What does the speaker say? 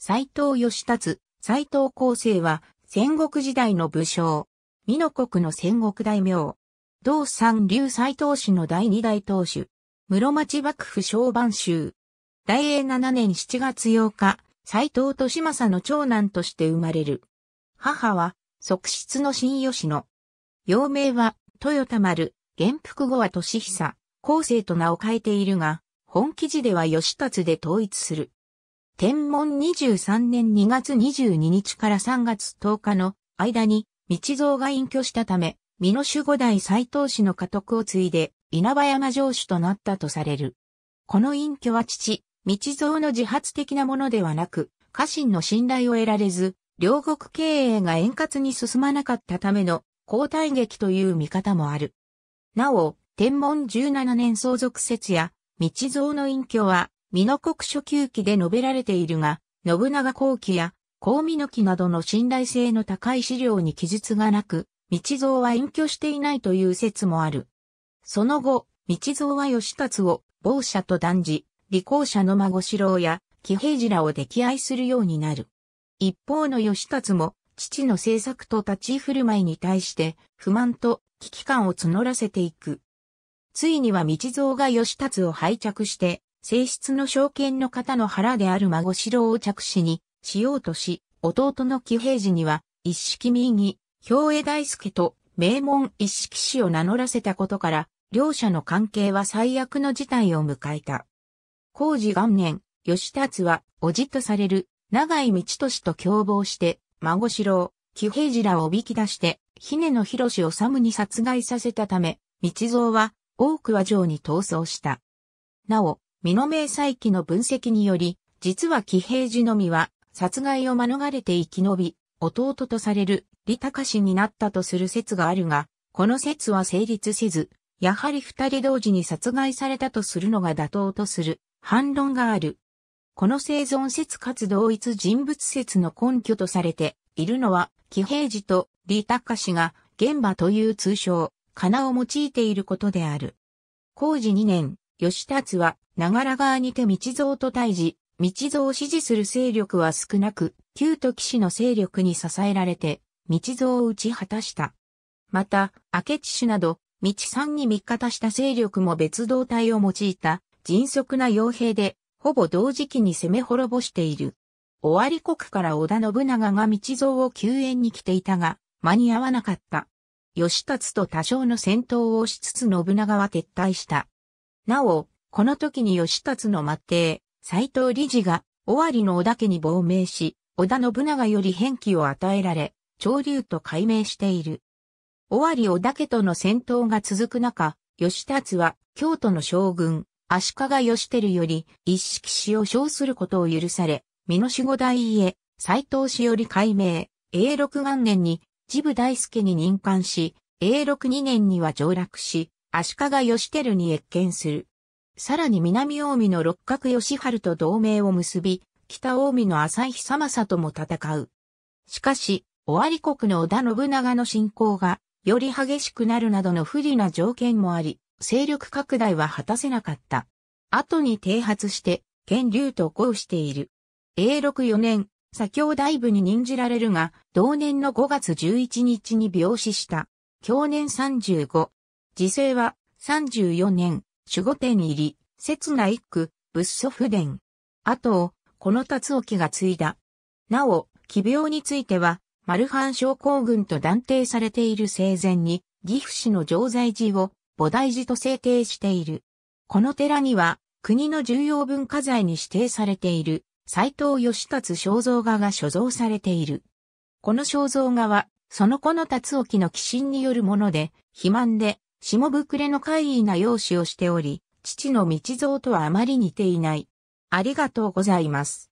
斎藤義達、斎藤厚生は戦国時代の武将。美濃国の戦国大名。同三流斎藤氏の第二代当主。室町幕府小番州。大英7年7月8日、斎藤利政の長男として生まれる。母は、側室の新吉野。幼名は、豊田丸、元服後は利久、後成と名を変えているが、本記事では義達で統一する。天文23年2月22日から3月10日の間に、道蔵が隠居したため、美濃守護代斎藤氏の家督を継いで、稲葉山城主となったとされる。この隠居は父、道蔵の自発的なものではなく、家臣の信頼を得られず、両国経営が円滑に進まなかったための交代劇という見方もある。なお、天文17年相続説や、道蔵の隠居は、美濃国初級記で述べられているが、信長後期や高美の記などの信頼性の高い資料に記述がなく、道蔵は隠居していないという説もある。その後、道蔵は義達を、某者と断じ、利口者の孫四郎や、騎兵次らを溺愛するようになる。一方の義達も、父の政策と立ち振る舞いに対して、不満と危機感を募らせていく。ついには道蔵が義達を拝着して、性質の証券の方の腹である孫四郎を着手にしようとし、弟の喜平次には、一式民に、兵衛大輔と名門一式氏を名乗らせたことから、両者の関係は最悪の事態を迎えた。工事元年、吉達は、叔父とされる、長井道俊と共謀して、孫四郎、喜平次らをおびき出して、姫野博サムに殺害させたため、道蔵は、多くは城に逃走した。なお、身の明細記の分析により、実は騎兵寺のみは、殺害を免れて生き延び、弟とされる李隆氏になったとする説があるが、この説は成立せず、やはり二人同時に殺害されたとするのが妥当とする反論がある。この生存説かつ同一人物説の根拠とされているのは、騎兵寺と李隆氏が現場という通称、仮名を用いていることである。工事2年、義達は、長良川にて道蔵と対峙、道蔵を支持する勢力は少なく、旧都騎士の勢力に支えられて、道蔵を打ち果たした。また、明智氏など、道三に味方した勢力も別動隊を用いた、迅速な傭兵で、ほぼ同時期に攻め滅ぼしている。尾張国から織田信長が道蔵を救援に来ていたが、間に合わなかった。義達と多少の戦闘をしつつ信長は撤退した。なお、この時に義達の末帝、斎藤理事が、尾張の織田家に亡命し、織田信長より返記を与えられ、潮流と改名している。尾張織田家との戦闘が続く中、義達は京都の将軍、足利義輝より一式死を称することを許され、美濃守護大家、斎藤氏より改名、永禄元年に、治部大助に任官し、永禄二年には上落し、足利義輝に越見する。さらに南近江の六角義春と同盟を結び、北近江の浅井久政とも戦う。しかし、尾張国の織田信長の侵攻が、より激しくなるなどの不利な条件もあり、勢力拡大は果たせなかった。後に停発して、権竜と交している。永禄4年、左京大部に任じられるが、同年の5月11日に病死した。去年35、時世は、34年、守護天入り、刹那一区、仏祖不伝。後を、この辰沖が継いだ。なお、奇病については、マルハン症候群と断定されている生前に、岐阜市の常在寺を菩提寺と制定している。この寺には、国の重要文化財に指定されている、斎藤義達肖像画が所蔵されている。この肖像画は、その子の辰沖の寄進によるもので、肥満で、下膨れの怪異な容姿をしており、父の道蔵とはあまり似ていない。ありがとうございます。